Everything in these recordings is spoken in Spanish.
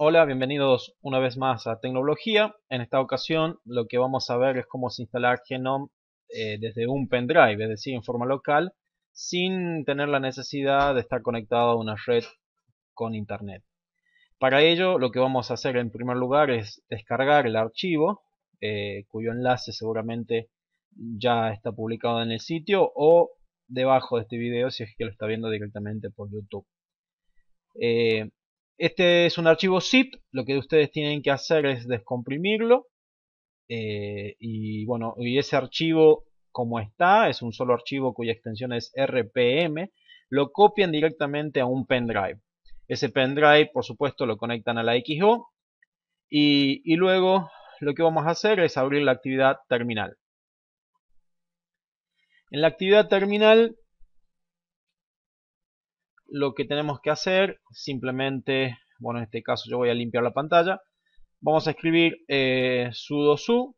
Hola, bienvenidos una vez más a Tecnología. En esta ocasión lo que vamos a ver es cómo se instalar Genome eh, desde un pendrive, es decir, en forma local, sin tener la necesidad de estar conectado a una red con internet. Para ello lo que vamos a hacer en primer lugar es descargar el archivo, eh, cuyo enlace seguramente ya está publicado en el sitio o debajo de este video si es que lo está viendo directamente por YouTube. Eh, este es un archivo zip, lo que ustedes tienen que hacer es descomprimirlo. Eh, y bueno, y ese archivo como está, es un solo archivo cuya extensión es RPM, lo copian directamente a un pendrive. Ese pendrive, por supuesto, lo conectan a la XO y luego lo que vamos a hacer es abrir la actividad terminal. En la actividad terminal lo que tenemos que hacer, simplemente, bueno, en este caso yo voy a limpiar la pantalla. Vamos a escribir eh, sudo su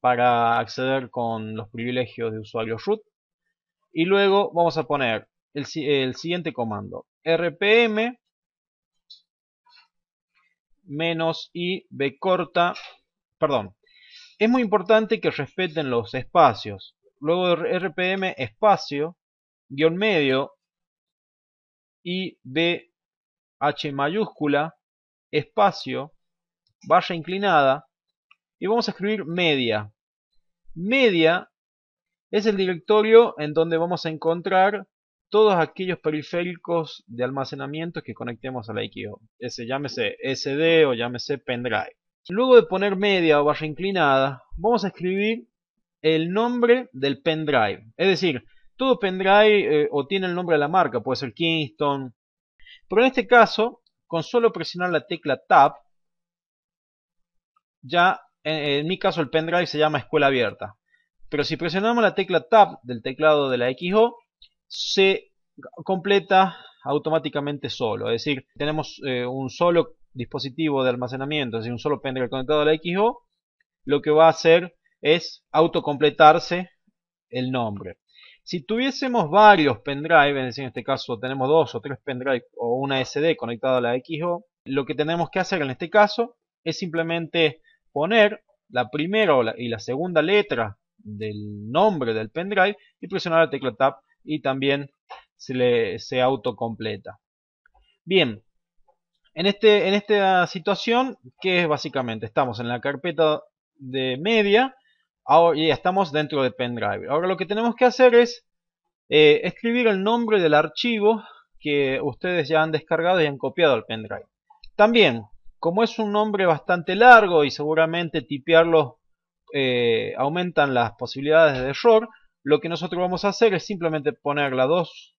para acceder con los privilegios de usuario root. Y luego vamos a poner el, siguiente comando, rpm menos i b corta, perdón. Es muy importante que respeten los espacios. Luego rpm espacio, guión medio y B H mayúscula espacio barra inclinada y vamos a escribir media. Media es el directorio en donde vamos a encontrar todos aquellos periféricos de almacenamiento que conectemos a la IQ. Ese llámese SD o llámese pendrive. Luego de poner media o barra inclinada, vamos a escribir el nombre del pendrive. Es decir, todo pendrive eh, o tiene el nombre de la marca, puede ser Kingston. Pero en este caso, con solo presionar la tecla Tab, ya en, mi caso el pendrive se llama escuela abierta. Pero si presionamos la tecla Tab del teclado de la XO, se completa automáticamente solo. Es decir, tenemos eh, un solo dispositivo de almacenamiento, es decir, un solo pendrive conectado a la XO, lo que va a hacer es autocompletarse el nombre. Si tuviésemos varios pendrives, en este caso tenemos dos o tres pendrive o una SD conectada a la XO, lo que tenemos que hacer en este caso es simplemente poner la primera y la segunda letra del nombre del pendrive y presionar la tecla Tab y también se, le, se autocompleta. Bien, en, este, en esta situación, que es básicamente? Estamos en la carpeta de media Ahora, y estamos dentro de Pendrive. Ahora lo que tenemos que hacer es eh, escribir el nombre del archivo que ustedes ya han descargado y han copiado al Pendrive. También, como es un nombre bastante largo y seguramente tipearlo eh, aumentan las posibilidades de error, lo que nosotros vamos a hacer es simplemente poner las dos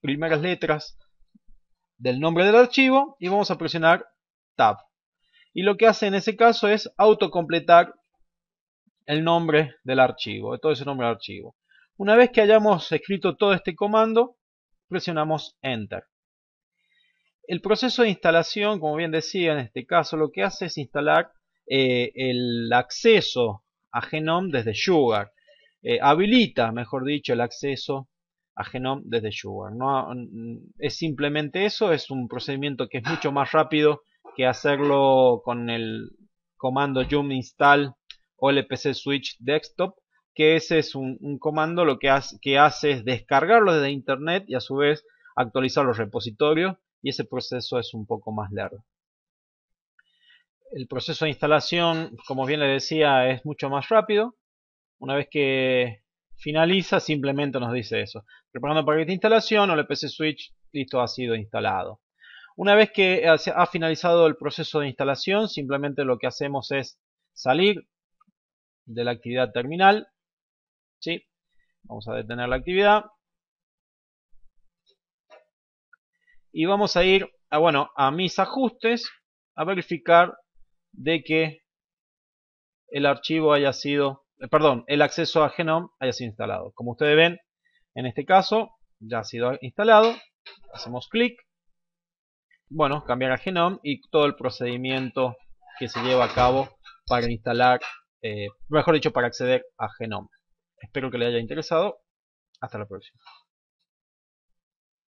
primeras letras del nombre del archivo y vamos a presionar Tab. Y lo que hace en ese caso es autocompletar el nombre del archivo, de todo ese nombre del archivo. Una vez que hayamos escrito todo este comando, presionamos Enter. El proceso de instalación, como bien decía en este caso, lo que hace es instalar eh, el acceso a Genome desde Sugar. Eh, habilita, mejor dicho, el acceso a Genome desde Sugar. No, es simplemente eso, es un procedimiento que es mucho más rápido que hacerlo con el comando yum install lpc switch desktop, que ese es un, comando lo que, hace, es descargarlo desde internet y a su vez actualizar los repositorios y ese proceso es un poco más largo. El proceso de instalación, como bien le decía, es mucho más rápido. Una vez que finaliza, simplemente nos dice eso. Preparando para esta instalación o lpc switch, listo, ha sido instalado. Una vez que ha finalizado el proceso de instalación, simplemente lo que hacemos es salir, de la actividad terminal. ¿sí? Vamos a detener la actividad. Y vamos a ir a, bueno, a mis ajustes a verificar de que el archivo haya sido, eh, perdón, el acceso a Genome haya sido instalado. Como ustedes ven, en este caso ya ha sido instalado. Hacemos clic. Bueno, cambiar a Genome y todo el procedimiento que se lleva a cabo para instalar eh, mejor dicho, para acceder a Genome. Espero que le haya interesado. Hasta la próxima.